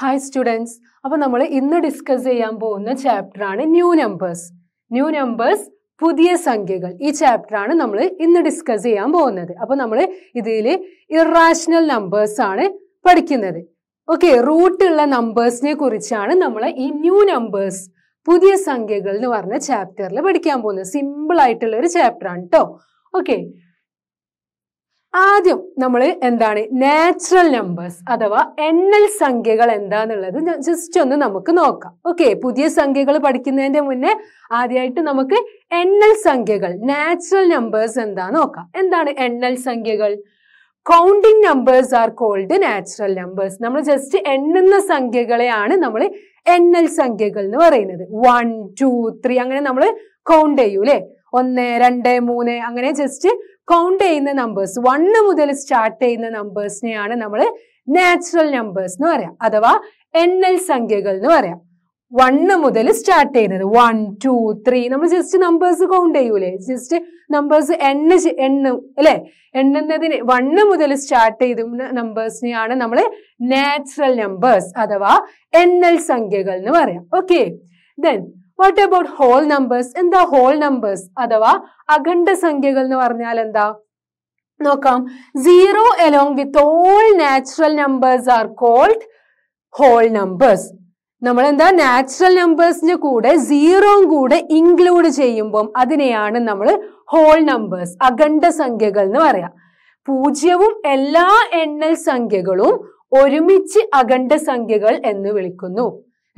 hi students അപ്പോൾ നമ്മൾ ഇന്ന് ഡിസ്കസ് ചെയ്യാൻ പോകുന്ന ചാപ്റ്ററാണ് ന്യൂ നമ്പേഴ്സ് ന്യൂ നമ്പേഴ്സ് പുതിയ സംഖ്യകൾ ഈ ചാപ്റ്ററാണ് നമ്മൾ ഇന്ന് ഡിസ്കസ് ചെയ്യാൻ പോകുന്നത് അപ്പോൾ നമ്മൾ ഇതിൽ ഇറാഷണൽ നമ്പേഴ്സ് ആണ് പഠിക്കുന്നത് ഓക്കെ ഉള്ള നമ്പേഴ്സിനെ കുറിച്ചാണ് നമ്മൾ ഈ ന്യൂ നമ്പേഴ്സ് പുതിയ സംഖ്യകൾ എന്ന് പറഞ്ഞ ചാപ്റ്ററിൽ പഠിക്കാൻ പോകുന്നത് സിമ്പിൾ ആയിട്ടുള്ള ഒരു ചാപ്റ്ററാണ് കേട്ടോ ഓക്കെ ആദ്യം നമ്മൾ എന്താണ് നാച്ചുറൽ നമ്പേഴ്സ് അഥവാ എണ്ണൽ സംഖ്യകൾ എന്താന്നുള്ളത് ജസ്റ്റ് ഒന്ന് നമുക്ക് നോക്കാം ഓക്കെ പുതിയ സംഖ്യകൾ പഠിക്കുന്നതിന്റെ മുന്നേ ആദ്യമായിട്ട് നമുക്ക് എണ്ണൽ സംഖ്യകൾ നാച്ചുറൽ നമ്പേഴ്സ് എന്താ നോക്കാം എന്താണ് എണ്ണൽ സംഖ്യകൾ counting numbers are called natural numbers നമ്മൾ ജസ്റ്റ് എണ്ണുന്ന സംഖ്യകളെയാണ് നമ്മൾ എണ്ണൽ സംഖ്യകൾ എന്ന് പറയുന്നത് വൺ ടു ത്രീ അങ്ങനെ നമ്മൾ കൗണ്ട് ചെയ്യൂലേ ഒന്ന് രണ്ട് മൂന്ന് അങ്ങനെ ജസ്റ്റ് കൗണ്ട് ചെയ്യുന്ന നമ്പേഴ്സ് വണ്ണ് മുതൽ സ്റ്റാർട്ട് ചെയ്യുന്ന നമ്പേഴ്സിനെയാണ് നമ്മൾ നാച്ചുറൽ നമ്പേഴ്സ് എന്ന് പറയാം അഥവാ എണ്ണൽ സംഖ്യകൾ എന്ന് പറയാം വണ്ണ് മുതൽ സ്റ്റാർട്ട് ചെയ്യുന്നത് വൺ ടു ത്രീ നമ്മൾ ജസ്റ്റ് നമ്പേഴ്സ് കൗണ്ട് ചെയ്യൂലേ ജസ്റ്റ് നമ്പേഴ്സ് എണ്ണ എണ്ണ അല്ലെ എണ്ണുന്നതിന് വണ്ണ് മുതൽ സ്റ്റാർട്ട് ചെയ്ത നമ്പേഴ്സിനെയാണ് നമ്മൾ നാച്ചുറൽ നമ്പേഴ്സ് അഥവാ എണ്ണൽ സംഖ്യകൾ എന്ന് പറയാം okay then what about whole numbers എന്താ ഹോൾ നമ്പേഴ്സ് അഥവാ അഖണ്ഡ സംഖ്യകൾ എന്ന് പറഞ്ഞാൽ എന്താ നോക്കാം zero along with all natural numbers are called whole numbers നമ്മൾ എന്താ നാച്ചുറൽ നമ്പേഴ്സിന്റെ കൂടെ സീറോ കൂടെ ഇൻക്ലൂഡ് ചെയ്യുമ്പം അതിനെയാണ് നമ്മൾ ഹോൾ നമ്പേഴ്സ് അഖണ്ഡ സംഖ്യകൾ എന്ന് പറയാം പൂജ്യവും എല്ലാ എണ്ണൽ സംഖ്യകളും ഒരുമിച്ച് അഖണ്ഡ സംഖ്യകൾ എന്ന് വിളിക്കുന്നു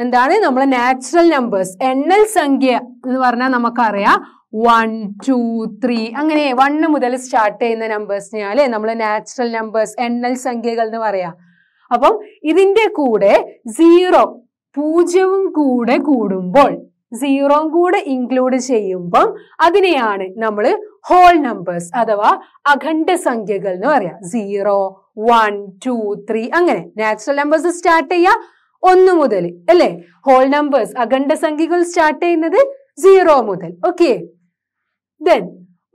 എന്താണ് നമ്മൾ നാച്ചുറൽ നമ്പേഴ്സ് എണ്ണൽ സംഖ്യ എന്ന് പറഞ്ഞാൽ നമുക്കറിയാം വൺ ടു ത്രീ അങ്ങനെ വണ്ണ് മുതൽ സ്റ്റാർട്ട് ചെയ്യുന്ന നമ്പേഴ്സിനെ അല്ലെ നമ്മൾ നാച്ചുറൽ നമ്പേഴ്സ് എണ്ണൽ സംഖ്യകൾ എന്ന് പറയാം അപ്പം ഇതിന്റെ കൂടെ സീറോ പൂജ്യവും കൂടെ കൂടുമ്പോൾ സീറോയും കൂടെ ഇൻക്ലൂഡ് ചെയ്യുമ്പം അതിനെയാണ് നമ്മൾ ഹോൾ നമ്പേഴ്സ് അഥവാ അഖണ്ഡ സംഖ്യകൾ എന്ന് പറയാം സീറോ വൺ ടു ത്രീ അങ്ങനെ നാച്ചുറൽ നമ്പേഴ്സ് സ്റ്റാർട്ട് ചെയ്യാം ഒന്ന് മുതൽ അല്ലെ ഹോൾ നമ്പേഴ്സ് അഖണ്ഡ സംഖ്യകൾ സ്റ്റാർട്ട് ചെയ്യുന്നത് സീറോ മുതൽ okay then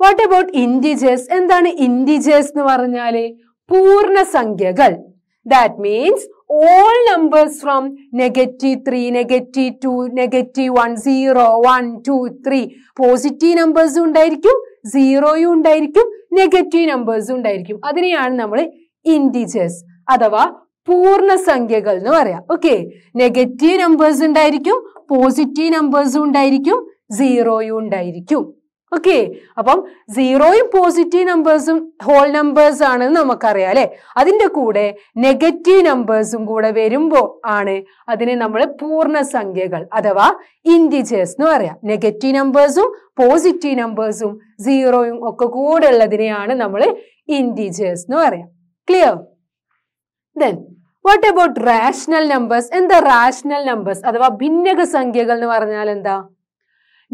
what about integers എന്താണ് ഇൻഡിജേഴ്സ് എന്ന് പറഞ്ഞാല് പൂർണ്ണസംഖ്യകൾ that means all numbers from negative three negative two negative one zero one two three positive നമ്പേഴ്സും ഉണ്ടായിരിക്കും സീറോയും ഉണ്ടായിരിക്കും നെഗറ്റീവ് നമ്പേഴ്സും ഉണ്ടായിരിക്കും അതിനെയാണ് നമ്മൾ ഇൻഡിജേഴ്സ് അഥവാ പൂർണ്ണസംഖ്യകൾ എന്ന് പറയാം ഓക്കെ നെഗറ്റീവ് നമ്പേഴ്സ് ഉണ്ടായിരിക്കും പോസിറ്റീവ് നമ്പേഴ്സും ഉണ്ടായിരിക്കും സീറോയും ഉണ്ടായിരിക്കും ഓക്കെ അപ്പം സീറോയും പോസിറ്റീവ് നമ്പേഴ്സും ഹോൾ നമ്പേഴ്സ് ആണെന്ന് നമുക്കറിയാം അല്ലെ അതിന്റെ കൂടെ നെഗറ്റീവ് നമ്പേഴ്സും കൂടെ വരുമ്പോൾ ആണ് അതിനെ നമ്മൾ പൂർണ്ണസംഖ്യകൾ അഥവാ ഇൻഡിജേഴ്സ് എന്ന് പറയാം നെഗറ്റീവ് നമ്പേഴ്സും പോസിറ്റീവ് നമ്പേഴ്സും സീറോയും ഒക്കെ കൂടെ ഉള്ളതിനെയാണ് നമ്മൾ ഇൻഡിജേഴ്സ് എന്ന് പറയാം clear then what about rational numbers എന്താ റാഷണൽ നമ്പേഴ്സ് അഥവാ ഭിന്നക സംഖ്യകൾ എന്ന് പറഞ്ഞാൽ എന്താ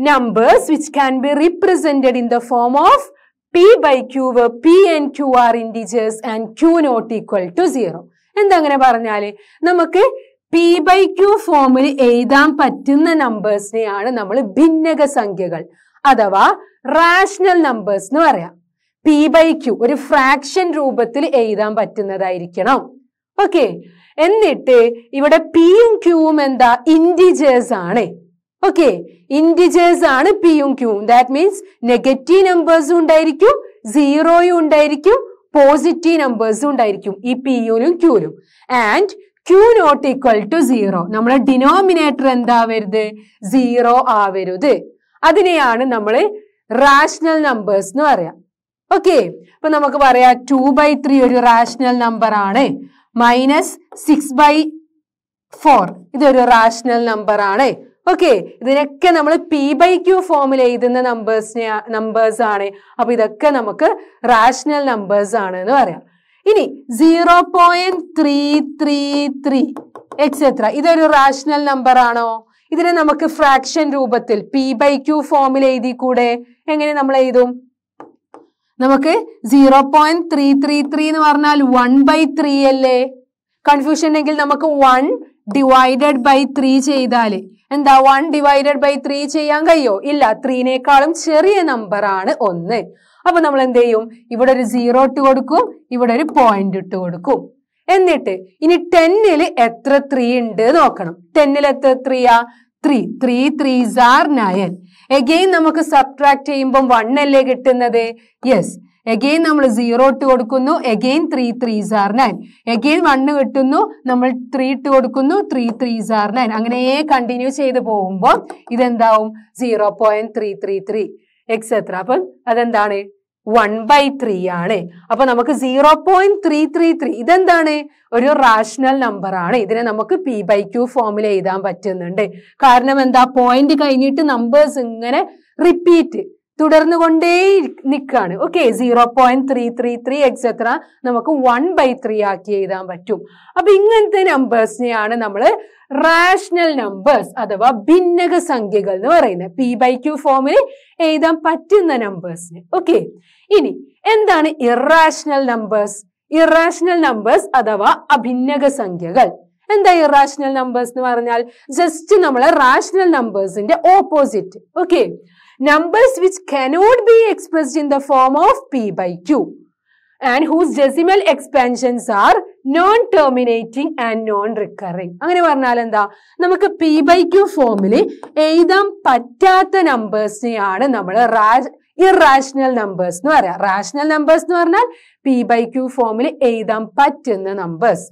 numbers which can be represented in the form of p by q p and q are integers and q not equal to zero എന്താ അങ്ങനെ പറഞ്ഞാൽ നമുക്ക് പി ബൈ ക്യൂ ഫോമിൽ എഴുതാൻ പറ്റുന്ന നമ്പേഴ്സിനെയാണ് നമ്മൾ ഭിന്നക സംഖ്യകൾ അഥവാ റാഷണൽ നമ്പേഴ്സ് എന്ന് പറയാം പി ബൈ ക്യൂ ഒരു ഫ്രാക്ഷൻ രൂപത്തിൽ എഴുതാൻ പറ്റുന്നതായിരിക്കണം ഓക്കെ എന്നിട്ട് ഇവിടെ പിയും ക്യൂവും എന്താ ഇൻഡിജേഴ്സ് ആണ് ഓക്കെ ഇൻഡിജേഴ്സ് ആണ് പിയും ക്യൂവും ദാറ്റ് മീൻസ് നെഗറ്റീവ് നമ്പേഴ്സും ഉണ്ടായിരിക്കും സീറോയും ഉണ്ടായിരിക്കും പോസിറ്റീവ് നമ്പേഴ്സും ഉണ്ടായിരിക്കും ഈ പിയൂനും ക്യൂനും and q not equal to zero നമ്മളെ ഡിനോമിനേറ്റർ എന്താവരുത് സീറോ ആവരുത് അതിനെയാണ് നമ്മൾ റാഷണൽ നമ്പേഴ്സ് എന്ന് പറയാം ഓക്കെ ഇപ്പൊ നമുക്ക് പറയാം ടു ബൈ ത്രീ ഒരു റാഷണൽ നമ്പർ ആണ് മൈനസ് സിക്സ് ബൈ ഫോർ ഇതൊരു റാഷണൽ നമ്പർ ആണ് ഓക്കെ ഇതിനൊക്കെ നമ്മൾ പി ബൈ ക്യു ഫോമിൽ എഴുതുന്ന നമ്പേഴ്സിനെ നമ്പേഴ്സ് ആണ് അപ്പൊ ഇതൊക്കെ നമുക്ക് റാഷണൽ നമ്പേഴ്സ് ആണ് എന്ന് പറയാം ഇനി zero point three three three etcetera ഇതൊരു റാഷണൽ നമ്പർ ആണോ ഇതിനെ നമുക്ക് ഫ്രാക്ഷൻ രൂപത്തിൽ പി ബൈ ക്യു ഫോമിൽ എഴുതി കൂടെ എങ്ങനെ നമ്മൾ എഴുതും നമുക്ക് zero point three three three എന്ന് പറഞ്ഞാൽ വൺ ബൈ ത്രീ അല്ലേ കൺഫ്യൂഷൻ ഉണ്ടെങ്കിൽ നമുക്ക് വൺ ഡിവൈഡഡ് ബൈ ത്രീ ചെയ്താൽ എന്താ വൺ ഡിവൈഡഡ് ബൈ ത്രീ ചെയ്യാൻ കഴിയോ ഇല്ല ത്രീനേക്കാളും ചെറിയ നമ്പർ ആണ് ഒന്ന് അപ്പൊ നമ്മൾ എന്ത് ചെയ്യും ഇവിടെ ഒരു സീറോ ഇട്ട് കൊടുക്കും ഇവിടെ ഒരു പോയിന്റ് ഇട്ട് കൊടുക്കും എന്നിട്ട് ഇനി ടെന്നിൽ എത്ര ത്രീ ഉണ്ട് നോക്കണം ടെന്നിൽ എത്ര ത്രീയാ three three threes are nine again നമുക്ക് സബ്ട്രാക്ട് ചെയ്യുമ്പോൾ വൺ അല്ലേ കിട്ടുന്നത് യെസ് എഗെയിൻ നമ്മൾ സീറോ ഇട്ട് കൊടുക്കുന്നു again three threes are nine again one കിട്ടുന്നു നമ്മൾ ത്രീ ഇട്ട് കൊടുക്കുന്നു ത്രീ ത്രീസ് ആർ നയൻ അങ്ങനെ കണ്ടിന്യൂ ചെയ്ത് പോകുമ്പോൾ ഇതെന്താവും zero point three three three etcetera അപ്പം അതെന്താണ് വൺ ബൈ ത്രീ ആണ് അപ്പൊ നമുക്ക് zero point three three three ഇതെന്താണ് ഒരു റാഷണൽ നമ്പർ ആണ് ഇതിനെ നമുക്ക് പി ബൈ ക്യൂ ഫോമിൽ എഴുതാൻ പറ്റുന്നുണ്ട് കാരണം എന്താ പോയിന്റ് കഴിഞ്ഞിട്ട് നമ്പേഴ്സ് ഇങ്ങനെ റിപ്പീറ്റ് തുടർന്നു കൊണ്ടേ നിൽക്കുകയാണ് okay zero point three three three etcetera നമുക്ക് വൺ ബൈ ത്രീ ആക്കി എഴുതാൻ പറ്റും അപ്പൊ ഇങ്ങനത്തെ നമ്പേഴ്സിനെയാണ് നമ്മൾ റാഷണൽ നമ്പേഴ്സ് അഥവാ ഭിന്നക സംഖ്യകൾ എന്ന് പറയുന്നത് പി ബൈ ക്യൂ ഫോമിൽ എഴുതാൻ പറ്റുന്ന നമ്പേഴ്സിന് ഓക്കെ ഇനി എന്താണ് ഇറാഷണൽ നമ്പേഴ്സ് ഇറാഷണൽ നമ്പേഴ്സ് അഥവാ അഭിന്നക സംഖ്യകൾ എന്താ ഇറാഷണൽ നമ്പേഴ്സ് എന്ന് പറഞ്ഞാൽ ജസ്റ്റ് നമ്മൾ റാഷണൽ നമ്പേഴ്സിന്റെ opposite okay numbers which cannot be expressed in the form of P by Q and whose decimal expansions are non terminating and non recurring അങ്ങനെ പറഞ്ഞാൽ എന്താ നമുക്ക് പി ബൈ ക്യു ഫോമിൽ എഴുതാൻ പറ്റാത്ത നമ്പേഴ്സിനെയാണ് നമ്മൾ റാഷ് ഇറാഷണൽ നമ്പേഴ്സ് എന്ന് പറയാം റാഷണൽ നമ്പേഴ്സ് എന്ന് പറഞ്ഞാൽ പി ബൈ ക്യു ഫോമിൽ എഴുതാൻ പറ്റുന്ന നമ്പേഴ്സ്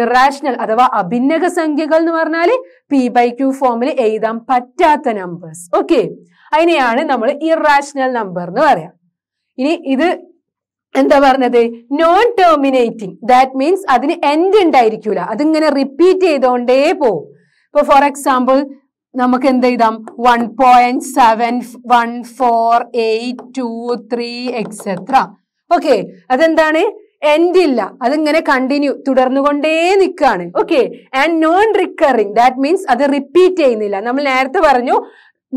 ഇറാഷണൽ അഥവാ അഭിന്നക സംഖ്യകൾ എന്ന് പറഞ്ഞാൽ പി ബൈ ക്യൂ ഫോമിൽ എഴുതാൻ പറ്റാത്ത നമ്പേഴ്സ് ഓക്കെ അതിനെയാണ് നമ്മൾ ഇറാഷണൽ നമ്പർ എന്ന് പറയാം ഇനി ഇത് എന്താ പറഞ്ഞത് നോൺ ടെർമിനേറ്റിംഗ് ദാറ്റ് മീൻസ് അതിന് എൻഡ് ഉണ്ടായിരിക്കൂല അതിങ്ങനെ റിപ്പീറ്റ് ചെയ്തുകൊണ്ടേ പോവും ഇപ്പൊ ഫോർ എക്സാമ്പിൾ നമുക്ക് എന്ത് എഴുതാം one point seven one four eight two three etcetera okay അതെന്താണ് എൻഡ് ഇല്ല അതിങ്ങനെ കണ്ടിന്യൂ തുടർന്നുകൊണ്ടേ നിൽക്കുകയാണ് okay and non recurring that means അത് റിപ്പീറ്റ് ചെയ്യുന്നില്ല നമ്മൾ നേരത്തെ പറഞ്ഞു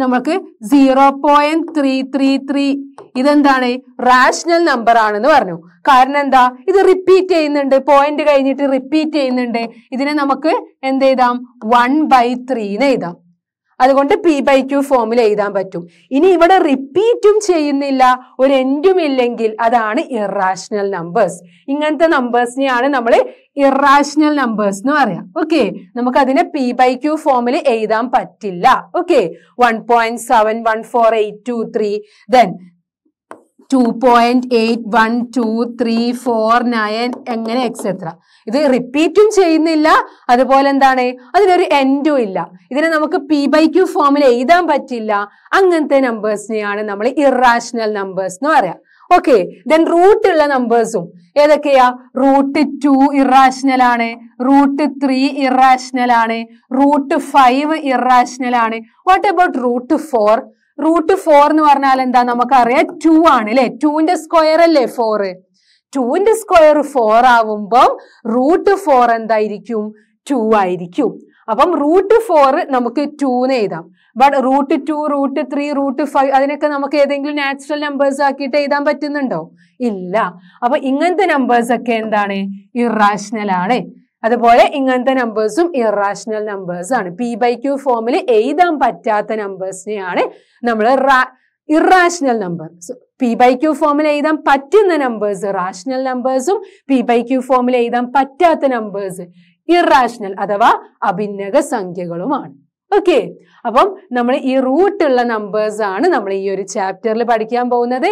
നമുക്ക് zero point three three three ഇതെന്താണ് റാഷണൽ നമ്പർ ആണെന്ന് പറഞ്ഞു കാരണം എന്താ ഇത് റിപ്പീറ്റ് ചെയ്യുന്നുണ്ട് പോയിന്റ് കഴിഞ്ഞിട്ട് റിപ്പീറ്റ് ചെയ്യുന്നുണ്ട് ഇതിനെ നമുക്ക് എന്ത് ചെയ്താം വൺ ബൈ ത്രീന്ന് എഴുതാം അതുകൊണ്ട് പി ബൈ ക്യു ഫോമിൽ എഴുതാൻ പറ്റും ഇനി ഇവിടെ റിപ്പീറ്റും ചെയ്യുന്നില്ല ഒരു എൻഡും ഇല്ലെങ്കിൽ അതാണ് ഇറാഷണൽ നമ്പേഴ്സ് ഇങ്ങനത്തെ നമ്പേഴ്സിനെയാണ് നമ്മൾ ഇറാഷണൽ നമ്പേഴ്സ് എന്ന് പറയാം ഓക്കെ നമുക്ക് അതിനെ പി ബൈ ക്യൂ ഫോമിൽ എഴുതാൻ പറ്റില്ല okay one point seven one four eight two three then two point eight one two three four nine എങ്ങനെ എക്സെത്ര ഇത് റിപ്പീറ്റും ചെയ്യുന്നില്ല അതുപോലെ എന്താണ് അതിനൊരു എൻഡും ഇല്ല ഇതിനെ നമുക്ക് പി ബൈ ക്യൂ ഫോമിൽ എഴുതാൻ പറ്റില്ല അങ്ങനത്തെ നമ്പേഴ്സിനെയാണ് നമ്മൾ ഇറാഷണൽ നമ്പേഴ്സ് എന്ന് പറയാം ഓക്കെ ദെൻ റൂട്ട് ഉള്ള നമ്പേഴ്സും ഏതൊക്കെയാ റൂട്ട് ടു ഇറാഷണൽ ആണ് റൂട്ട് ത്രീ ഇറാഷണൽ ആണ് റൂട്ട് ഫൈവ് ഇറാഷണൽ ആണ് what about root four root four എന്ന് പറഞ്ഞാൽ എന്താ നമുക്കറിയാം ടു ആണ് അല്ലെ ടുവിന്റെ സ്ക്വയർ അല്ലേ ഫോർ ടുവിന്റെ സ്ക്വയർ ഫോർ ആവുമ്പം റൂട്ട് ഫോർ എന്തായിരിക്കും ടു ആയിരിക്കും അപ്പം റൂട്ട് ഫോർ നമുക്ക് ടൂന്ന് എഴുതാം but root two root three root five അതിനൊക്കെ നമുക്ക് ഏതെങ്കിലും നാച്ചുറൽ നമ്പേഴ്സ് ആക്കിയിട്ട് എഴുതാൻ പറ്റുന്നുണ്ടോ ഇല്ല അപ്പൊ ഇങ്ങനത്തെ നമ്പേഴ്സ് ഒക്കെ എന്താണ് ഇറാഷണൽ ആണ് അതുപോലെ ഇങ്ങനത്തെ നമ്പേഴ്സും ഇറാഷണൽ നമ്പേഴ്സ് ആണ് പി ബൈ ക്യൂ ഫോമിൽ എഴുതാൻ പറ്റാത്ത നമ്പേഴ്സിനെയാണ് നമ്മൾ irrational number P by Q ഫോമിൽ എഴുതാൻ പറ്റുന്ന നമ്പേഴ്സ് റാഷണൽ നമ്പേഴ്സും പി ബൈ ക്യൂ ഫോമിൽ എഴുതാൻ പറ്റാത്ത നമ്പേഴ്സ് ഇറാഷണൽ അഥവാ അഭിന്നക സംഖ്യകളുമാണ് ഓക്കെ അപ്പം നമ്മൾ ഈ റൂട്ട് ഉള്ള നമ്പേഴ്സ് ആണ് നമ്മൾ ഈ ഒരു ചാപ്റ്ററിൽ പഠിക്കാൻ പോകുന്നത്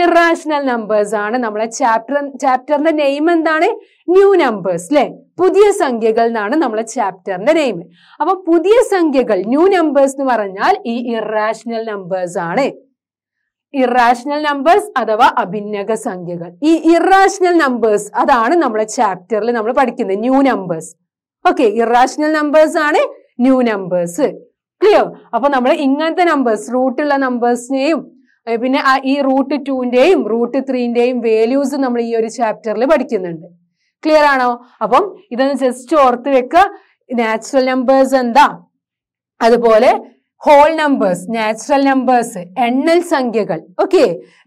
ഇറാഷണൽ നമ്പേഴ്സ് ആണ് നമ്മളെ ചാപ്റ്റർ ചാപ്റ്ററിന്റെ നെയിം എന്താണ് ന്യൂ നമ്പേഴ്സ് അല്ലെ പുതിയ സംഖ്യകൾ എന്നാണ് നമ്മളെ ചാപ്റ്ററിന്റെ നെയിം അപ്പൊ പുതിയ സംഖ്യകൾ ന്യൂ നമ്പേഴ്സ് എന്ന് പറഞ്ഞാൽ ഈ ഇറാഷണൽ നമ്പേഴ്സ് ആണ് ഇറാഷണൽ നമ്പേഴ്സ് അഥവാ അഭിന്നക സംഖ്യകൾ ഈ ഇറാഷണൽ നമ്പേഴ്സ് അതാണ് നമ്മളെ ചാപ്റ്ററിൽ നമ്മൾ പഠിക്കുന്നത് new numbers okay irrational numbers ആണ് ന്യൂ നമ്പേഴ്സ് ക്ലിയർ അപ്പൊ നമ്മൾ ഇങ്ങനത്തെ നമ്പേഴ്സ് റൂട്ടുള്ള നമ്പേഴ്സിനെയും പിന്നെ ഈ റൂട്ട് ടുവിന്റെയും റൂട്ട് ത്രീന്റെയും വാല്യൂസ് നമ്മൾ ഈ ഒരു ചാപ്റ്ററിൽ പഠിക്കുന്നുണ്ട് ക്ലിയർ ആണോ അപ്പം ഇതൊന്ന് ജസ്റ്റ് ഓർത്ത് വെക്കുക നാച്ചുറൽ നമ്പേഴ്സ് എന്താ അതുപോലെ ഹോൾ നമ്പേഴ്സ് നാച്ചുറൽ നമ്പേഴ്സ് എണ്ണൽ സംഖ്യകൾ ഓക്കെ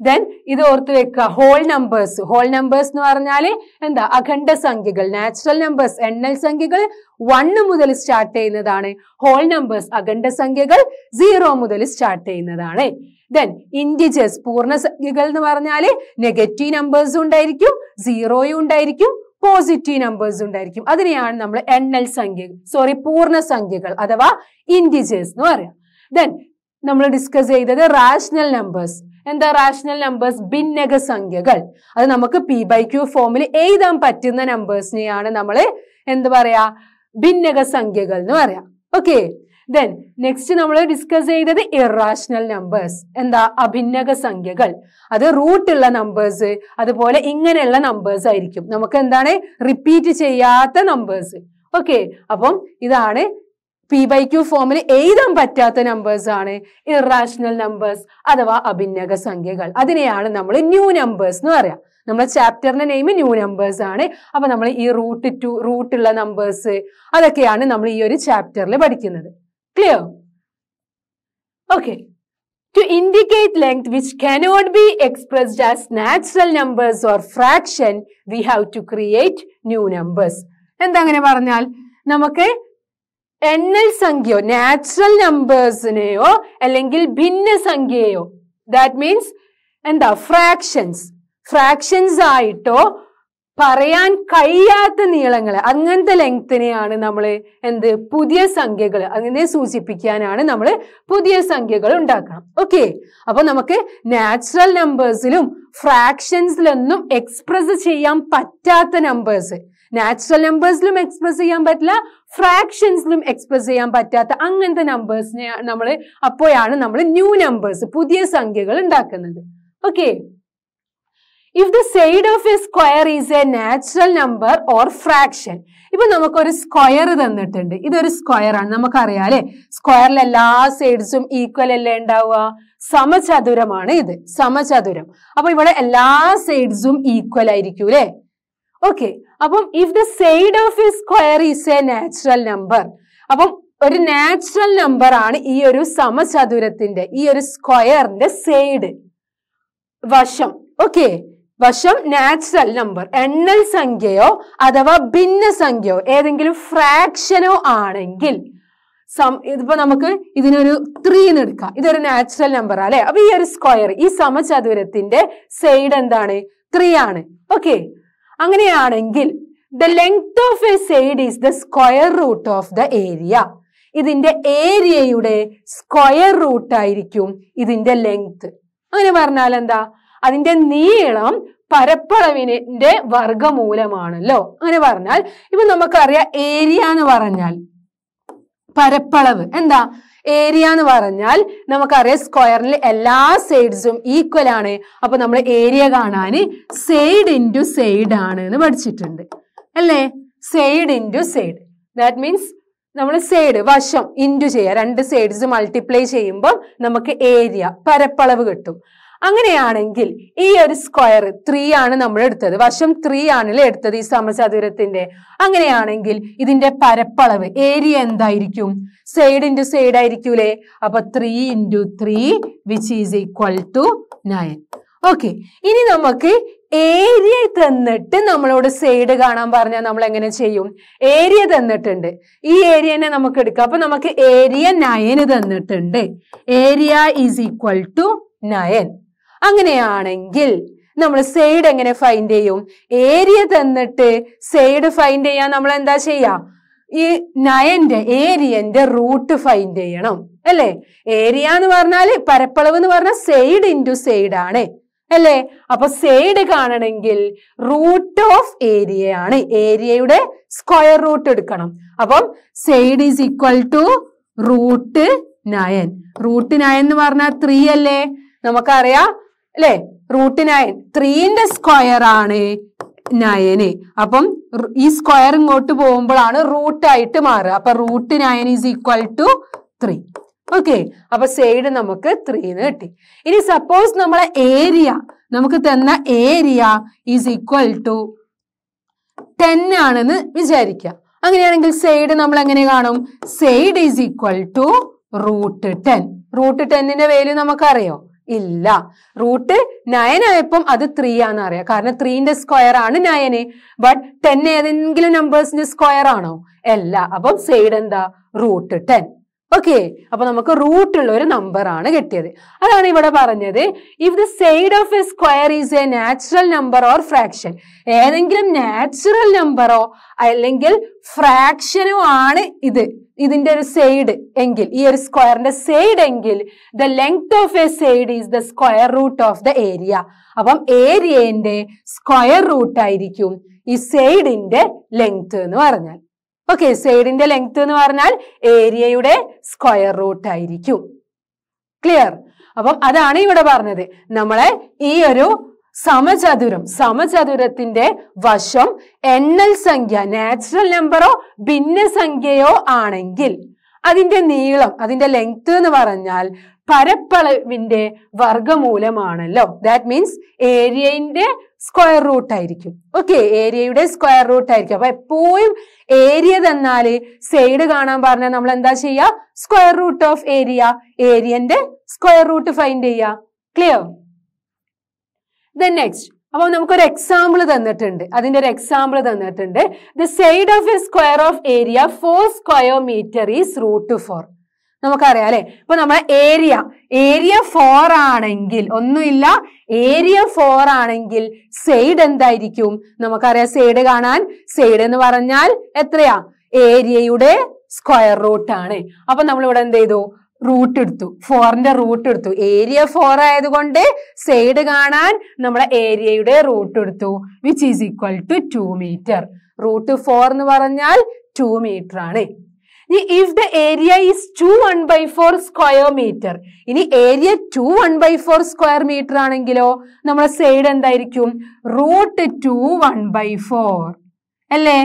ദെൻ ഇത് ഓർത്ത് വെക്കുക ഹോൾ നമ്പേഴ്സ് ഹോൾ നമ്പേഴ്സ് എന്ന് പറഞ്ഞാൽ എന്താ അഖണ്ഡ സംഖ്യകൾ നാച്ചുറൽ നമ്പേഴ്സ് എണ്ണൽ സംഖ്യകൾ വണ് മുതൽ സ്റ്റാർട്ട് ചെയ്യുന്നതാണ് ഹോൾ നമ്പേഴ്സ് അഖണ്ഡ സംഖ്യകൾ സീറോ മുതൽ സ്റ്റാർട്ട് ചെയ്യുന്നതാണ് ദെൻ പൂർണ്ണ പൂർണ്ണസംഖ്യകൾ എന്ന് പറഞ്ഞാൽ നെഗറ്റീവ് നമ്പേഴ്സും ഉണ്ടായിരിക്കും സീറോയും ഉണ്ടായിരിക്കും പോസിറ്റീവ് നമ്പേഴ്സ് ഉണ്ടായിരിക്കും അതിനെയാണ് നമ്മൾ എണ്ണൽ സംഖ്യ സോറി പൂർണ്ണ സംഖ്യകൾ അഥവാ ഇൻഡിജേഴ്സ് എന്ന് പറയാം ദെൻ നമ്മൾ ഡിസ്കസ് ചെയ്തത് റാഷണൽ നമ്പേഴ്സ് എന്താ റാഷണൽ നമ്പേഴ്സ് ഭിന്നക സംഖ്യകൾ അത് നമുക്ക് പി ബൈ ക്യൂ ഫോമിൽ എഴുതാൻ പറ്റുന്ന നമ്പേഴ്സിനെയാണ് നമ്മൾ എന്താ പറയാ ഭിന്നക സംഖ്യകൾ എന്ന് പറയാ ഓക്കെ ദെൻ നെക്സ്റ്റ് നമ്മൾ ഡിസ്കസ് ചെയ്തത് ഇറാഷണൽ നമ്പേഴ്സ് എന്താ അഭിന്നക സംഖ്യകൾ അത് ഉള്ള നമ്പേഴ്സ് അതുപോലെ ഇങ്ങനെയുള്ള നമ്പേഴ്സ് ആയിരിക്കും നമുക്ക് എന്താണ് റിപ്പീറ്റ് ചെയ്യാത്ത നമ്പേഴ്സ് ഓക്കെ അപ്പം ഇതാണ് പി ബൈ ക്യൂ ഫോമിൽ എഴുതാൻ പറ്റാത്ത നമ്പേഴ്സ് ആണ് ഇറാഷണൽ നമ്പേഴ്സ് അഥവാ അഭിന്നക സംഖ്യകൾ അതിനെയാണ് നമ്മൾ ന്യൂ നമ്പേഴ്സ് എന്ന് പറയാം നമ്മുടെ ചാപ്റ്ററിന്റെ നെയിം ന്യൂ നമ്പേഴ്സ് ആണ് അപ്പൊ നമ്മൾ ഈ റൂട്ട് ടു ഉള്ള നമ്പേഴ്സ് അതൊക്കെയാണ് നമ്മൾ ഈ ഒരു ചാപ്റ്ററിൽ പഠിക്കുന്നത് clear okay to indicate length which cannot be expressed as natural numbers or fraction we have to create new numbers എന്താ അങ്ങനെ പറഞ്ഞാൽ നമുക്ക് എണ്ണൽ സംഖ്യയോ നാച്ചുറൽ നമ്പേഴ്സിനെയോ അല്ലെങ്കിൽ ഭിന്ന സംഖ്യയോ ദാറ്റ് മീൻസ് എന്താ ഫ്രാക്ഷൻസ് ഫ്രാക്ഷൻസ് ആയിട്ടോ പറയാൻ കഴിയാത്ത നീളങ്ങൾ അങ്ങനത്തെ ലെങ്ത്തിനെയാണ് നമ്മൾ എന്ത് പുതിയ സംഖ്യകൾ അങ്ങനെ സൂചിപ്പിക്കാനാണ് നമ്മൾ പുതിയ സംഖ്യകൾ ഉണ്ടാക്കണം ഓക്കെ അപ്പോൾ നമുക്ക് നാച്ചുറൽ നമ്പേഴ്സിലും ഫ്രാക്ഷൻസിലൊന്നും എക്സ്പ്രസ് ചെയ്യാൻ പറ്റാത്ത നമ്പേഴ്സ് നാച്ചുറൽ നമ്പേഴ്സിലും എക്സ്പ്രസ് ചെയ്യാൻ പറ്റില്ല ഫ്രാക്ഷൻസിലും എക്സ്പ്രസ് ചെയ്യാൻ പറ്റാത്ത അങ്ങനത്തെ നമ്പേഴ്സിനെ നമ്മൾ അപ്പോഴാണ് നമ്മൾ ന്യൂ നമ്പേഴ്സ് പുതിയ സംഖ്യകൾ ഉണ്ടാക്കുന്നത് okay if the side of a square is a natural number or fraction ഇപ്പൊ നമുക്കൊരു സ്ക്വയർ തന്നിട്ടുണ്ട് ഇതൊരു സ്ക്വയർ ആണ് നമുക്കറിയാം അല്ലെ സ്ക്വയറിൽ എല്ലാ സൈഡ്സും ഈക്വൽ അല്ലേ ഉണ്ടാവുക സമചതുരമാണ് ഇത് സമചതുരം അപ്പൊ ഇവിടെ എല്ലാ സൈഡ്സും ഈക്വൽ ആയിരിക്കും അല്ലേ ഓക്കെ അപ്പം ഇഫ് ദ സൈഡ് ഓഫ് ഈ square is a natural number അപ്പം ഒരു നാച്ചുറൽ നമ്പർ ആണ് ഈ ഒരു സമചതുരത്തിന്റെ ഈ ഒരു സ്ക്വയറിന്റെ സൈഡ് വശം ഓക്കെ വശം നാച്ചുറൽ നമ്പർ എണ്ണൽ സംഖ്യയോ അഥവാ ഭിന്ന സംഖ്യയോ ഏതെങ്കിലും ഫ്രാക്ഷനോ ആണെങ്കിൽ സം ഇതിപ്പോ നമുക്ക് ഇതിനൊരു ത്രീ എന്ന് എടുക്കാം ഇതൊരു നാച്ചുറൽ നമ്പർ അല്ലേ അപ്പൊ ഈ ഒരു സ്ക്വയർ ഈ സമചതുരത്തിന്റെ സൈഡ് എന്താണ് ത്രീ ആണ് ഓക്കെ അങ്ങനെയാണെങ്കിൽ the length of a side is the square root of the area ഇതിന്റെ ഏരിയയുടെ സ്ക്വയർ റൂട്ട് ആയിരിക്കും ഇതിന്റെ ലെങ്ത് അങ്ങനെ പറഞ്ഞാൽ എന്താ അതിന്റെ നീളം പരപ്പളവിന്റെ വർഗമൂലമാണല്ലോ അങ്ങനെ പറഞ്ഞാൽ ഇപ്പൊ നമുക്കറിയാം ഏരിയ എന്ന് പറഞ്ഞാൽ പരപ്പളവ് എന്താ ഏരിയ എന്ന് പറഞ്ഞാൽ നമുക്കറിയാം സ്ക്വയറിൽ എല്ലാ സൈഡ്സും ഈക്വൽ ആണ് അപ്പൊ നമ്മൾ ഏരിയ കാണാൻ സൈഡ് ഇൻറ്റു സൈഡ് ആണ് എന്ന് പഠിച്ചിട്ടുണ്ട് അല്ലേ side into side that means നമ്മൾ സൈഡ് വശം ഇൻറ്റു ചെയ്യുക രണ്ട് സൈഡ്സ് മൾട്ടിപ്ലൈ ചെയ്യുമ്പോൾ നമുക്ക് ഏരിയ പരപ്പളവ് കിട്ടും അങ്ങനെയാണെങ്കിൽ ഈ ഒരു സ്ക്വയർ ത്രീ ആണ് നമ്മൾ എടുത്തത് വശം ത്രീ ആണല്ലേ എടുത്തത് ഈ സമചതുരത്തിന്റെ അങ്ങനെയാണെങ്കിൽ ഇതിന്റെ പരപ്പളവ് ഏരിയ എന്തായിരിക്കും സൈഡ് ഇൻറ്റു സൈഡ് ആയിരിക്കൂലേ അപ്പൊ three into three which is equal to nine okay ഇനി നമുക്ക് ഏരിയ തന്നിട്ട് നമ്മളോട് സൈഡ് കാണാൻ പറഞ്ഞാൽ നമ്മൾ എങ്ങനെ ചെയ്യും ഏരിയ തന്നിട്ടുണ്ട് ഈ ഏരിയനെ നമുക്ക് എടുക്കാം അപ്പൊ നമുക്ക് ഏരിയ നയന് തന്നിട്ടുണ്ട് area is equal to nine അങ്ങനെയാണെങ്കിൽ നമ്മൾ സൈഡ് എങ്ങനെ ഫൈൻഡ് ചെയ്യും ഏരിയ തന്നിട്ട് സൈഡ് ഫൈൻഡ് ചെയ്യാൻ നമ്മൾ എന്താ ചെയ്യാ ഈ നയന്റെ ഏരിയന്റെ റൂട്ട് ഫൈൻഡ് ചെയ്യണം അല്ലേ ഏരിയ എന്ന് പറഞ്ഞാൽ പരപ്പളവ് എന്ന് പറഞ്ഞാൽ സൈഡ് ഇൻറ്റു സൈഡ് ആണ് അല്ലേ അപ്പൊ സൈഡ് കാണണമെങ്കിൽ റൂട്ട് ഓഫ് ഏരിയ ആണ് ഏരിയയുടെ സ്ക്വയർ റൂട്ട് എടുക്കണം അപ്പം side is equal to root nine root nine എന്ന് പറഞ്ഞാൽ ത്രീ അല്ലേ നമുക്കറിയാം അല്ലെ റൂട്ട് നയൻ ത്രീന്റെ സ്ക്വയർ ആണ് നയന് അപ്പം ഈ സ്ക്വയർ ഇങ്ങോട്ട് പോകുമ്പോഴാണ് റൂട്ട് ആയിട്ട് മാറുക അപ്പൊ root nine is equal to three okay അപ്പൊ സൈഡ് നമുക്ക് ത്രീന്ന് കിട്ടി ഇനി സപ്പോസ് നമ്മളെ ഏരിയ നമുക്ക് തന്ന area is equal to ten ആണെന്ന് വിചാരിക്കുക അങ്ങനെയാണെങ്കിൽ സൈഡ് നമ്മൾ എങ്ങനെ കാണും side is equal to root ten root ടെന്നിന്റെ value നമുക്കറിയോ ഇല്ല റൂട്ട് നയൻ ആയപ്പം അത് ത്രീ ആണെന്ന് അറിയാം കാരണം ത്രീന്റെ സ്ക്വയർ ആണ് നയന് ബട്ട് ടെൻ ഏതെങ്കിലും നമ്പേഴ്സിന്റെ സ്ക്വയർ ആണോ അല്ല അപ്പം സൈഡ് എന്താ റൂട്ട് ടെൻ ഓക്കെ അപ്പൊ നമുക്ക് റൂട്ടുള്ള ഒരു നമ്പർ ആണ് കിട്ടിയത് അതാണ് ഇവിടെ പറഞ്ഞത് if the side of a square is a natural number or fraction ഏതെങ്കിലും നാച്ചുറൽ നമ്പറോ അല്ലെങ്കിൽ ഫ്രാക്ഷനോ ആണ് ഇത് ഇതിന്റെ ഒരു സൈഡ് എങ്കിൽ ഈ ഒരു സ്ക്വയറിന്റെ സൈഡ് എങ്കിൽ the length of a side is the square root of the area അപ്പം ഏരിയന്റെ സ്ക്വയർ റൂട്ട് ആയിരിക്കും ഈ സൈഡിന്റെ ലെങ്ത് എന്ന് പറഞ്ഞാൽ ഓക്കെ സൈഡിന്റെ ലെങ്ത് എന്ന് പറഞ്ഞാൽ ഏരിയയുടെ സ്ക്വയർ റൂട്ട് ആയിരിക്കും ക്ലിയർ അപ്പം അതാണ് ഇവിടെ പറഞ്ഞത് നമ്മളെ ഈ ഒരു സമചതുരം സമചതുരത്തിന്റെ വശം എണ്ണൽ സംഖ്യ നാച്ചുറൽ നമ്പറോ ഭിന്നസംഖ്യയോ ആണെങ്കിൽ അതിന്റെ നീളം അതിന്റെ ലെങ്ത് എന്ന് പറഞ്ഞാൽ പരപ്പളവിന്റെ വർഗമൂലമാണല്ലോ ദാറ്റ് മീൻസ് ഏരിയന്റെ സ്ക്വയർ റൂട്ട് ആയിരിക്കും ഓക്കെ ഏരിയയുടെ സ്ക്വയർ റൂട്ട് ആയിരിക്കും അപ്പൊ എപ്പോഴും ഏരിയ തന്നാല് സൈഡ് കാണാൻ പറഞ്ഞാൽ നമ്മൾ എന്താ ചെയ്യുക സ്ക്വയർ റൂട്ട് ഓഫ് ഏരിയ ഏരിയന്റെ സ്ക്വയർ റൂട്ട് ഫൈൻഡ് ചെയ്യുക ക്ലിയർ ദ നെക്സ്റ്റ് അപ്പോൾ നമുക്കൊരു എക്സാമ്പിൾ തന്നിട്ടുണ്ട് അതിന്റെ ഒരു എക്സാമ്പിൾ തന്നിട്ടുണ്ട് the side of a square of area four square metre is root four നമുക്കറിയാം അല്ലെ ഇപ്പൊ നമ്മളെ ഏരിയ ഏരിയ ഫോർ ആണെങ്കിൽ ഒന്നുമില്ല ഏരിയ ഫോർ ആണെങ്കിൽ സൈഡ് എന്തായിരിക്കും നമുക്കറിയാം സൈഡ് കാണാൻ സൈഡ് എന്ന് പറഞ്ഞാൽ എത്രയാ ഏരിയയുടെ സ്ക്വയർ റൂട്ട് ആണ് അപ്പൊ നമ്മൾ ഇവിടെ എന്ത് ചെയ്തു റൂട്ട് എടുത്തു ഫോറിന്റെ റൂട്ട് എടുത്തു ഏരിയ ഫോർ ആയതുകൊണ്ട് സൈഡ് കാണാൻ നമ്മളെ ഏരിയയുടെ റൂട്ട് എടുത്തു which is equal to two metre root four എന്ന് പറഞ്ഞാൽ ടു മീറ്റർ ആണ് ഇനി if the area is two one by four square metre ഇനി area two one by four square metre ആണെങ്കിലോ നമ്മുടെ സൈഡ് എന്തായിരിക്കും root two one by four അല്ലേ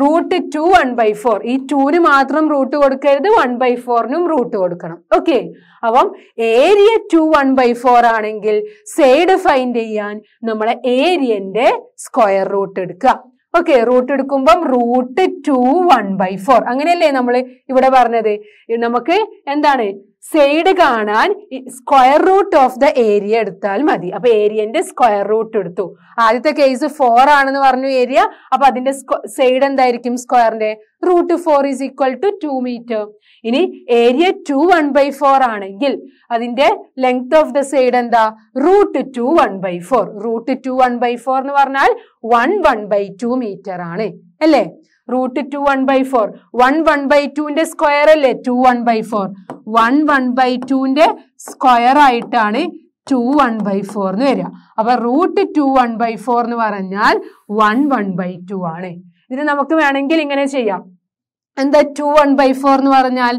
root two one by four ഈ ടൂന് മാത്രം റൂട്ട് കൊടുക്കരുത് വൺ ബൈ ഫോറിനും റൂട്ട് കൊടുക്കണം ഓക്കെ അപ്പം area two one by four ആണെങ്കിൽ സൈഡ് ഫൈൻഡ് ചെയ്യാൻ നമ്മളെ ഏരിയന്റെ സ്ക്വയർ റൂട്ട് എടുക്കുക ഓക്കെ റൂട്ട് എടുക്കുമ്പം root two one by four അങ്ങനെയല്ലേ നമ്മൾ ഇവിടെ പറഞ്ഞത് നമുക്ക് എന്താണ് സൈഡ് കാണാൻ square root of the area എടുത്താൽ മതി അപ്പൊ ഏരിയന്റെ സ്ക്വയർ റൂട്ട് എടുത്തു ആദ്യത്തെ കേസ് ഫോർ ആണെന്ന് പറഞ്ഞു ഏരിയ അപ്പൊ അതിന്റെ സൈഡ് എന്തായിരിക്കും സ്ക്വയറിന്റെ root four is equal to two metre ഇനി area two one by four ആണെങ്കിൽ അതിന്റെ ലെങ്ത് ഓഫ് ദ സൈഡ് എന്താ root two one by four root two one by four എന്ന് പറഞ്ഞാൽ one one by two metre ആണ് അല്ലേ root two one by four one one by ടുവിന്റെ square അല്ലേ two one by four one one by ടുവിൻ്റെ square ആയിട്ടാണ് two one by four എന്ന് വരിക അപ്പൊ root two one by four എന്ന് പറഞ്ഞാൽ വൺ വൺ ബൈ ടു ആണ് ഇത് നമുക്ക് വേണമെങ്കിൽ ഇങ്ങനെ ചെയ്യാം എന്താ ടു വൺ ബൈ ഫോർ എന്ന് പറഞ്ഞാൽ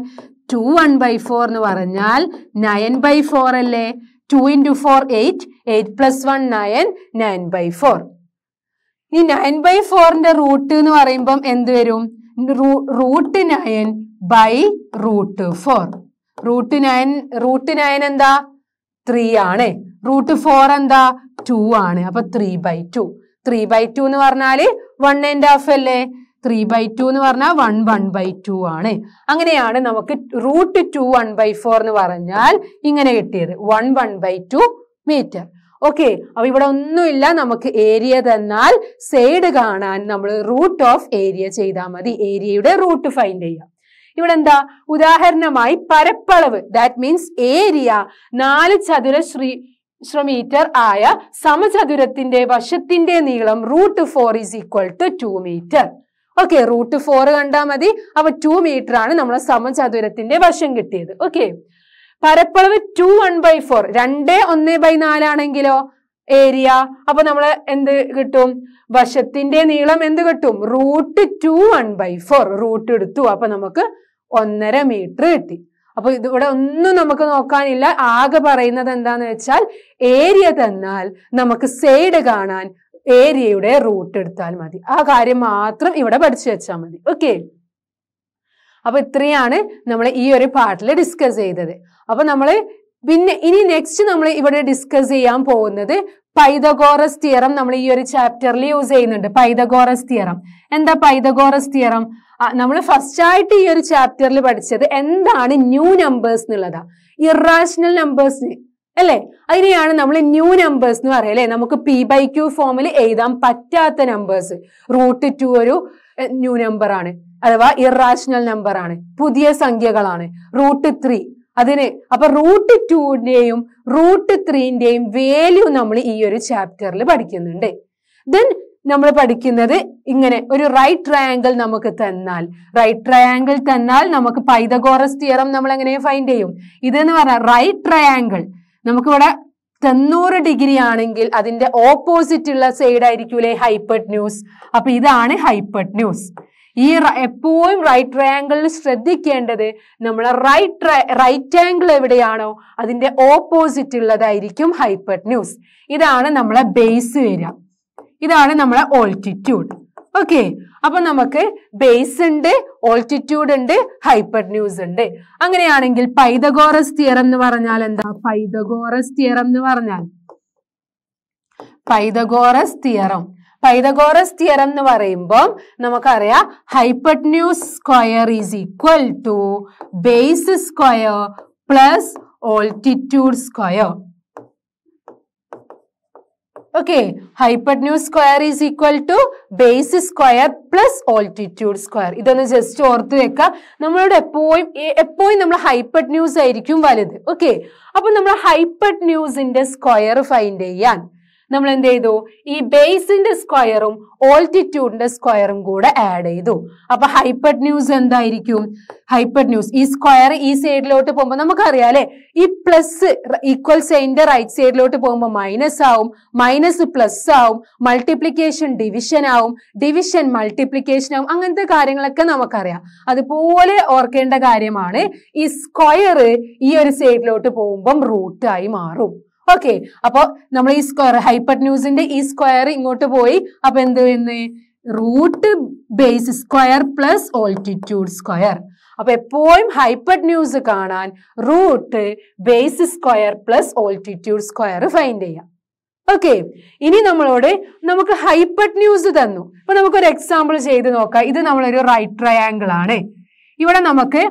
ടു വൺ ബൈ ഫോർ എന്ന് പറഞ്ഞാൽ നയൻ ബൈ ഫോർ അല്ലേ two into four eight eight plus one nine nine by four ഈ നയൻ ബൈ ഫോറിന്റെ റൂട്ട് എന്ന് പറയുമ്പം എന്ത് വരും root nine by root four root nine root nine എന്താ ത്രീ ആണ് റൂട്ട് ഫോർ എന്താ ടു ആണ് അപ്പൊ three by two three by two എന്ന് പറഞ്ഞാല് വൺ ആൻഡ് ഹാഫ് അല്ലേ ത്രീ ബൈ ടു എന്ന് പറഞ്ഞാൽ വൺ വൺ ബൈ ടു ആണ് അങ്ങനെയാണ് നമുക്ക് root two one by four എന്ന് പറഞ്ഞാൽ ഇങ്ങനെ കിട്ടിയത് one one by two metre okay അപ്പൊ ഇവിടെ ഒന്നുമില്ല നമുക്ക് ഏരിയ തന്നാൽ സൈഡ് കാണാൻ നമ്മൾ റൂട്ട് ഓഫ് ഏരിയ ചെയ്താൽ മതി ഏരിയയുടെ റൂട്ട് ഫൈൻഡ് ചെയ്യാം ഇവിടെ എന്താ ഉദാഹരണമായി പരപ്പളവ് ദാറ്റ് മീൻസ് ഏരിയ നാല് ശ്രീ മീറ്റർ ആയ സമചതുരത്തിന്റെ വശത്തിന്റെ നീളം root four is equal to two metre okay root four കണ്ടാൽ മതി അപ്പൊ ടു മീറ്റർ ആണ് നമ്മളെ സമചതുരത്തിന്റെ വശം കിട്ടിയത് ഓക്കെ പരപ്പളവ് ടു വൺ ബൈ ഫോർ രണ്ട് ഒന്ന് ബൈ നാലാണെങ്കിലോ ഏരിയ അപ്പൊ നമ്മൾ എന്ത് കിട്ടും വശത്തിന്റെ നീളം എന്ത് കിട്ടും root two one by four root എടുത്തു അപ്പൊ നമുക്ക് ഒന്നര മീറ്റർ കിട്ടി അപ്പൊ ഇതിവിടെ ഒന്നും നമുക്ക് നോക്കാനില്ല ആകെ പറയുന്നത് എന്താന്ന് വെച്ചാൽ ഏരിയ തന്നാൽ നമുക്ക് സൈഡ് കാണാൻ ഏരിയയുടെ റൂട്ട് എടുത്താൽ മതി ആ കാര്യം മാത്രം ഇവിടെ പഠിച്ചു വെച്ചാൽ മതി ഓക്കെ അപ്പൊ ഇത്രയാണ് നമ്മൾ ഈ ഒരു പാർട്ടിൽ ഡിസ്കസ് ചെയ്തത് അപ്പൊ നമ്മൾ പിന്നെ ഇനി നെക്സ്റ്റ് നമ്മൾ ഇവിടെ ഡിസ്കസ് ചെയ്യാൻ പോകുന്നത് പൈതഗോറസ് തിയറം നമ്മൾ ഈ ഒരു ചാപ്റ്ററിൽ യൂസ് ചെയ്യുന്നുണ്ട് പൈതഗോറസ് തിയറം എന്താ പൈതഗോറസ് തിയറം നമ്മൾ ഫസ്റ്റ് ആയിട്ട് ഈ ഒരു ചാപ്റ്ററിൽ പഠിച്ചത് എന്താണ് ന്യൂ നമ്പേഴ്സ് എന്നുള്ളതാ ഇറാഷണൽ നമ്പേഴ്സിന് അല്ലേ അതിനെയാണ് നമ്മൾ ന്യൂ നമ്പേഴ്സ് എന്ന് പറയാം അല്ലേ നമുക്ക് പി ബൈ ക്യു ഫോമിൽ എഴുതാൻ പറ്റാത്ത നമ്പേഴ്സ് റൂട്ട് ടു ഒരു ന്യൂ നമ്പർ ആണ് അഥവാ ഇറാഷണൽ നമ്പർ ആണ് പുതിയ സംഖ്യകളാണ് റൂട്ട് ത്രീ അതിന് അപ്പൊ റൂട്ട് ടുവിന്റെയും റൂട്ട് ത്രീന്റെയും വാല്യൂ നമ്മൾ ഈ ഒരു ചാപ്റ്ററിൽ പഠിക്കുന്നുണ്ട് ദെൻ നമ്മൾ പഠിക്കുന്നത് ഇങ്ങനെ ഒരു റൈറ്റ് ട്രയാങ്കിൾ നമുക്ക് തന്നാൽ റൈറ്റ് ട്രയാങ്കിൾ തന്നാൽ നമുക്ക് പൈതഗോറസ് തിയറം നമ്മൾ എങ്ങനെ ഫൈൻഡ് ചെയ്യും ഇതെന്ന് പറഞ്ഞാൽ റൈറ്റ് ട്രയാങ്കിൾ നമുക്കിവിടെ തൊണ്ണൂറ് ഡിഗ്രി ആണെങ്കിൽ അതിന്റെ ഓപ്പോസിറ്റ് ഉള്ള സൈഡ് ആയിരിക്കൂലേ ഹൈപ്പർട്ട് ന്യൂസ് അപ്പൊ ഇതാണ് ഹൈപ്പർട്ട് ന്യൂസ് ഈ എപ്പോഴും റൈറ്റ് ട്രയാങ്കിളിൽ ശ്രദ്ധിക്കേണ്ടത് നമ്മൾ റൈറ്റ് റൈറ്റ് ആംഗിൾ എവിടെയാണോ അതിന്റെ ഓപ്പോസിറ്റ് ഉള്ളതായിരിക്കും ഹൈപ്പർട്ട് ന്യൂസ് ഇതാണ് നമ്മളെ ബേസ് വരിക ഇതാണ് നമ്മളെ ഓൾട്ടിറ്റ്യൂഡ് ഓക്കെ അപ്പൊ നമുക്ക് ബേസ് ഉണ്ട് ഓൾട്ടിറ്റ്യൂഡ് ഉണ്ട് ഹൈപ്പർ ന്യൂസ് ഉണ്ട് അങ്ങനെയാണെങ്കിൽ പൈതഗോറസ് തിയറം എന്ന് പറഞ്ഞാൽ എന്താ പൈതഗോറസ് തിയറം എന്ന് പറഞ്ഞാൽ പൈതഗോറസ് തിയറം പൈതഗോറസ് തിയറം എന്ന് പറയുമ്പോൾ നമുക്കറിയാം news square is equal to base square plus altitude square hypotenuse square is equal to base square plus altitude square ഇതൊന്ന് ജസ്റ്റ് ഓർത്ത് വെക്കുക നമ്മളോട് എപ്പോഴും എപ്പോഴും നമ്മൾ ഹൈപ്പർ ന്യൂസ് ആയിരിക്കും വലുത് ഓക്കെ അപ്പൊ നമ്മൾ ഹൈപ്പറ്റ് ന്യൂസിന്റെ സ്ക്വയർ ഫൈൻഡ് ചെയ്യാൻ നമ്മൾ എന്ത് ചെയ്തു ഈ ബേസിന്റെ സ്ക്വയറും ഓൾട്ടിറ്റ്യൂഡിന്റെ സ്ക്വയറും കൂടെ ആഡ് ചെയ്തു അപ്പൊ ഹൈപ്പഡ് ന്യൂസ് എന്തായിരിക്കും ഹൈപ്പഡ് ന്യൂസ് ഈ സ്ക്വയർ ഈ സൈഡിലോട്ട് പോകുമ്പോൾ നമുക്കറിയാം അല്ലെ ഈ പ്ലസ് ഈക്വൽ സൈഡിന്റെ റൈറ്റ് സൈഡിലോട്ട് പോകുമ്പോൾ മൈനസ് ആവും മൈനസ് പ്ലസ് ആവും മൾട്ടിപ്ലിക്കേഷൻ ഡിവിഷൻ ആവും ഡിവിഷൻ മൾട്ടിപ്ലിക്കേഷൻ ആവും അങ്ങനത്തെ കാര്യങ്ങളൊക്കെ നമുക്കറിയാം അതുപോലെ ഓർക്കേണ്ട കാര്യമാണ് ഈ സ്ക്വയർ ഈ ഒരു സൈഡിലോട്ട് പോകുമ്പം റൂട്ടായി മാറും ഓക്കെ അപ്പോൾ നമ്മൾ ഈ സ്ക്വയർ ന്യൂസിന്റെ ഈ സ്ക്വയർ ഇങ്ങോട്ട് പോയി അപ്പൊ എന്ത് വരുന്നത് root base square plus altitude square അപ്പൊ എപ്പോഴും ന്യൂസ് കാണാൻ root base square plus altitude square find ചെയ്യാം ഓക്കെ ഇനി നമ്മളോട് നമുക്ക് ന്യൂസ് തന്നു അപ്പൊ നമുക്കൊരു എക്സാമ്പിൾ ചെയ്ത് നോക്കാം ഇത് നമ്മളൊരു റൈറ്റ് ട്രയാങ്കിൾ ആണ് ഇവിടെ നമുക്ക്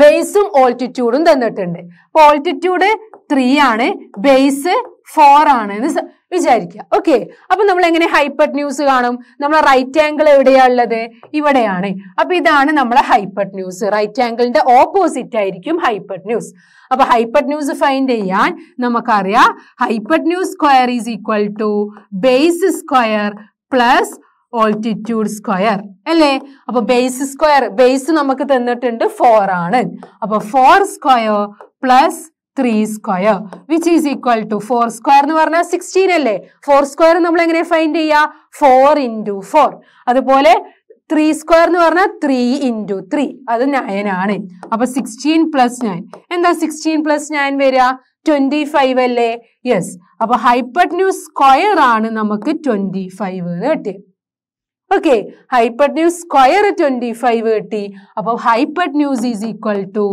ബേസും ഓൾട്ടിറ്റ്യൂഡും തന്നിട്ടുണ്ട് അപ്പൊ ഓൾട്ടിറ്റ്യൂഡ് ത്രീ ആണ് ബേസ് ഫോർ ആണ് എന്ന് വിചാരിക്കുക ഓക്കെ അപ്പൊ നമ്മൾ എങ്ങനെ ഹൈപ്പർട്ട് ന്യൂസ് കാണും നമ്മളെ റൈറ്റ് ആംഗിൾ എവിടെയാ ഉള്ളത് ഇവിടെയാണ് അപ്പൊ ഇതാണ് നമ്മളെ ഹൈപ്പർട്ട് ന്യൂസ് റൈറ്റ് ആംഗിളിന്റെ ഓപ്പോസിറ്റ് ആയിരിക്കും ഹൈപ്പർട്ട് ന്യൂസ് അപ്പൊ ഹൈപ്പർട്ട് ന്യൂസ് ഫൈൻഡ് ചെയ്യാൻ നമുക്കറിയാം hypotenuse square is equal to base square plus altitude square അല്ലേ അപ്പൊ ബേസ് സ്ക്വയർ ബേസ് നമുക്ക് തന്നിട്ടുണ്ട് ഫോർ ആണ് അപ്പൊ four square plus three square which is equal to four square എന്ന് പറഞ്ഞാൽ സിക്സ്റ്റീൻ അല്ലേ ഫോർ സ്ക്വയർ നമ്മൾ എങ്ങനെ ഫൈൻഡ് ചെയ്യുക ഫോർ ഇൻറ്റു ഫോർ അതുപോലെ ത്രീ സ്ക്വയർ എന്ന് പറഞ്ഞാൽ ത്രീ ഇൻറ്റു ത്രീ അത് നയൻ ആണ് അപ്പൊ സിക്സ്റ്റീൻ പ്ലസ് നയൻ എന്താ സിക്സ്റ്റീൻ പ്ലസ് നയൻ വരിക ട്വന്റി ഫൈവ് അല്ലേ യെസ് അപ്പൊ ഹൈപ്പർ ന്യൂ സ്ക്വയർ ആണ് നമുക്ക് ട്വന്റി ഫൈവ് എന്ന് കിട്ടിയത് okay hypotenuse square twenty five കിട്ടി അപ്പോൾ news is equal to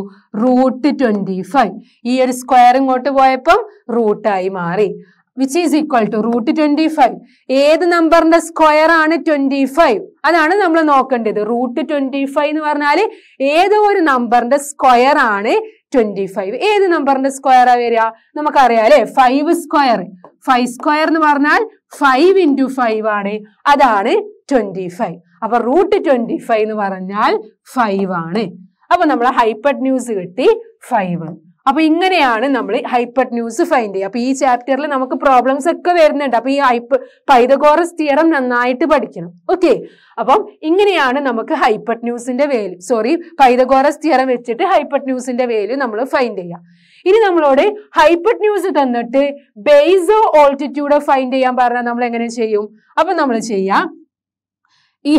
root twenty five ഈ ഒരു സ്ക്വയർ ഇങ്ങോട്ട് പോയപ്പം റൂട്ടായി മാറി which is equal to root twenty five ഏത് നമ്പറിന്റെ സ്ക്വയർ ആണ് ട്വന്റി ഫൈവ് അതാണ് നമ്മൾ നോക്കേണ്ടത് റൂട്ട് ട്വന്റി ഫൈവ് എന്ന് പറഞ്ഞാൽ ഏതോ ഒരു നമ്പറിന്റെ സ്ക്വയർ ആണ് ട്വന്റി ഫൈവ് ഏത് നമ്പറിന്റെ സ്ക്വയറാണ് വരിക നമുക്കറിയാം അല്ലെ ഫൈവ് സ്ക്വയർ ഫൈവ് സ്ക്വയർ എന്ന് പറഞ്ഞാൽ ഫൈവ് ഇൻറ്റു ഫൈവ് ആണ് അതാണ് ട്വന്റി ഫൈവ് അപ്പൊ റൂട്ട് ട്വന്റി ഫൈവ് എന്ന് പറഞ്ഞാൽ ഫൈവ് ആണ് അപ്പൊ നമ്മൾ ഹൈപ്പർ ന്യൂസ് കിട്ടി ഫൈവ് അപ്പൊ ഇങ്ങനെയാണ് നമ്മൾ ന്യൂസ് ഫൈൻഡ് ചെയ്യുക അപ്പൊ ഈ ചാപ്റ്ററിൽ നമുക്ക് പ്രോബ്ലംസ് ഒക്കെ വരുന്നുണ്ട് അപ്പൊ ഈ ഹൈപ്പ് പൈതകോറസ് തിയറം നന്നായിട്ട് പഠിക്കണം ഓക്കെ അപ്പം ഇങ്ങനെയാണ് നമുക്ക് ന്യൂസിന്റെ വേല് സോറി പൈതകോറസ് തിയറം വെച്ചിട്ട് ന്യൂസിന്റെ വേല് നമ്മൾ ഫൈൻഡ് ചെയ്യാം ഇനി നമ്മളോട് ന്യൂസ് തന്നിട്ട് ബേസ് ഓൾട്ടിറ്റ്യൂഡ് ഫൈൻഡ് ചെയ്യാൻ പറഞ്ഞാൽ നമ്മൾ എങ്ങനെ ചെയ്യും അപ്പൊ നമ്മൾ ചെയ്യാം ഈ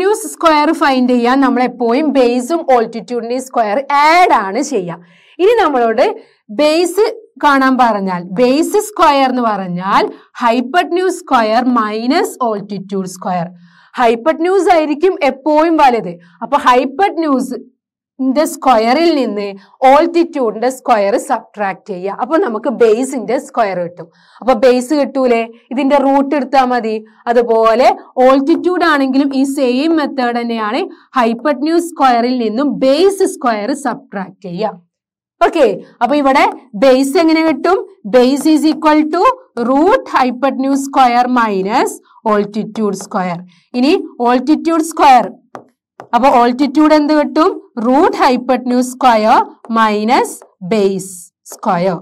ന്യൂസ് സ്ക്വയർ ഫൈൻഡ് ചെയ്യാൻ നമ്മൾ എപ്പോഴും ബേസും ഓൾട്ടിറ്റ്യൂഡിനെയും സ്ക്വയർ ആഡ് ആണ് ചെയ്യുക ഇനി നമ്മളോട് ബേസ് കാണാൻ പറഞ്ഞാൽ ബേസ് സ്ക്വയർ എന്ന് പറഞ്ഞാൽ news square minus altitude square news ആയിരിക്കും എപ്പോഴും വലുത് അപ്പൊ ന്യൂസ് സ്ക്വയറിൽ നിന്ന് ഓൾട്ടിറ്റ്യൂഡിന്റെ സ്ക്വയർ സബ്ട്രാക്ട് ചെയ്യുക അപ്പോൾ നമുക്ക് ബേസിന്റെ സ്ക്വയർ കിട്ടും അപ്പോൾ ബേസ് കിട്ടൂലേ ഇതിന്റെ റൂട്ട് എടുത്താൽ മതി അതുപോലെ ഓൾട്ടിറ്റ്യൂഡ് ആണെങ്കിലും ഈ സെയിം മെത്തേഡ് തന്നെയാണ് ന്യൂസ് സ്ക്വയറിൽ നിന്നും ബേസ് സ്ക്വയർ സബ്ട്രാക്ട് ചെയ്യുക ഓക്കെ അപ്പൊ ഇവിടെ ബേസ് എങ്ങനെ കിട്ടും base is equal to root hypotenuse square minus altitude square ഇനി ഓൾട്ടിറ്റ്യൂഡ് സ്ക്വയർ അപ്പൊ ഓൾട്ടിറ്റ്യൂഡ് എന്ത് കിട്ടും root hypotenuse square minus base square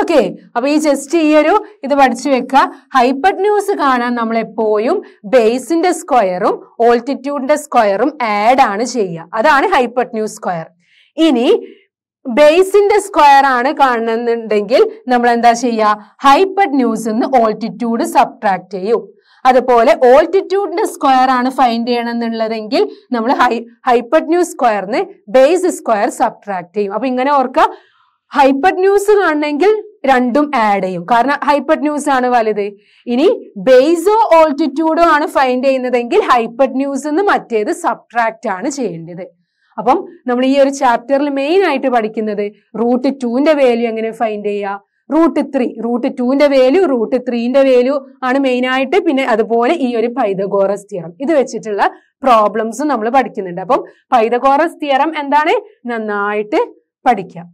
okay അപ്പൊ ഈ ജസ്റ്റ് ഈ ഒരു ഇത് പഠിച്ചു വെക്കുക ഹൈപ്പറ്റ്ന്യൂസ് കാണാൻ നമ്മൾ എപ്പോഴും ബേസിന്റെ സ്ക്വയറും ഓൾട്ടിറ്റ്യൂഡിന്റെ സ്ക്വയറും ആഡ് ആണ് ചെയ്യുക അതാണ് ഹൈപ്പറ്റ്ന്യൂസ് സ്ക്വയർ ഇനി ബേസിന്റെ സ്ക്വയർ ആണ് കാണുന്നുണ്ടെങ്കിൽ നമ്മൾ എന്താ ചെയ്യുക ഹൈപ്പറ്റ്ന്യൂസ് നിന്ന് ഓൾട്ടിറ്റ്യൂഡ് സബ്ട്രാക്ട് ചെയ്യും അതുപോലെ ഓൾട്ടിറ്റ്യൂഡിന്റെ സ്ക്വയർ ആണ് ഫൈൻഡ് ചെയ്യണമെന്നുള്ളതെങ്കിൽ നമ്മൾ ഹൈ ന്യൂസ് സ്ക്വയറിന് ബേസ് സ്ക്വയർ സബ്ട്രാക്ട് ചെയ്യും അപ്പൊ ഇങ്ങനെ ഓർക്കുക ന്യൂസ് കാണണമെങ്കിൽ രണ്ടും ആഡ് ചെയ്യും കാരണം ന്യൂസ് ആണ് വലുത് ഇനി ബേസോ ഓൾട്ടിറ്റ്യൂഡോ ആണ് ഫൈൻഡ് ചെയ്യുന്നതെങ്കിൽ ഹൈപ്പറ്റ്ന്യൂസ് നിന്ന് മറ്റേത് സബ്ട്രാക്റ്റ് ആണ് ചെയ്യേണ്ടത് അപ്പം നമ്മൾ ഈ ഒരു ചാപ്റ്ററിൽ മെയിൻ ആയിട്ട് പഠിക്കുന്നത് റൂട്ട് ടുവിന്റെ വാല്യൂ എങ്ങനെ ഫൈൻഡ് ചെയ്യുക റൂട്ട് ത്രീ റൂട്ട് ടുവിന്റെ വാല്യൂ റൂട്ട് ത്രീന്റെ വാല്യൂ ആണ് മെയിൻ ആയിട്ട് പിന്നെ അതുപോലെ ഈ ഒരു പൈതഗോറസ് തിയറം ഇത് വെച്ചിട്ടുള്ള പ്രോബ്ലംസ് നമ്മൾ പഠിക്കുന്നുണ്ട് അപ്പം പൈതഗോറസ് തിയറം എന്താണ് നന്നായിട്ട് പഠിക്കാം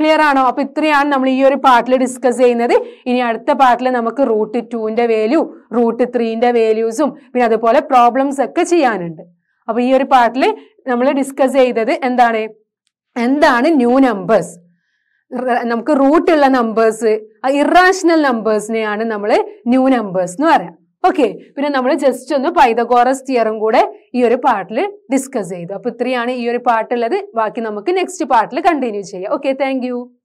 ക്ലിയർ ആണോ അപ്പൊ ഇത്രയാണ് നമ്മൾ ഈ ഒരു പാർട്ടിൽ ഡിസ്കസ് ചെയ്യുന്നത് ഇനി അടുത്ത പാർട്ടിൽ നമുക്ക് റൂട്ട് ടുവിന്റെ വാല്യൂ റൂട്ട് ത്രീന്റെ വാല്യൂസും പിന്നെ അതുപോലെ പ്രോബ്ലംസ് ഒക്കെ ചെയ്യാനുണ്ട് അപ്പോൾ ഈ ഒരു പാർട്ടിൽ നമ്മൾ ഡിസ്കസ് ചെയ്തത് എന്താണ് എന്താണ് ന്യൂ നമ്പേഴ്സ് നമുക്ക് റൂട്ടുള്ള നമ്പേഴ്സ് ഇറാഷണൽ നമ്പേഴ്സിനെയാണ് നമ്മൾ ന്യൂ നമ്പേഴ്സ് എന്ന് പറയാം ഓക്കെ പിന്നെ നമ്മൾ ജസ്റ്റ് ഒന്ന് പൈതഗോറസ് തിയറും കൂടെ ഈ ഒരു പാർട്ടിൽ ഡിസ്കസ് ചെയ്തു അപ്പൊ ഇത്രയാണ് ഈ ഒരു പാർട്ടുള്ളത് ബാക്കി നമുക്ക് നെക്സ്റ്റ് പാർട്ടിൽ കണ്ടിന്യൂ ചെയ്യാം ഓക്കെ താങ്ക്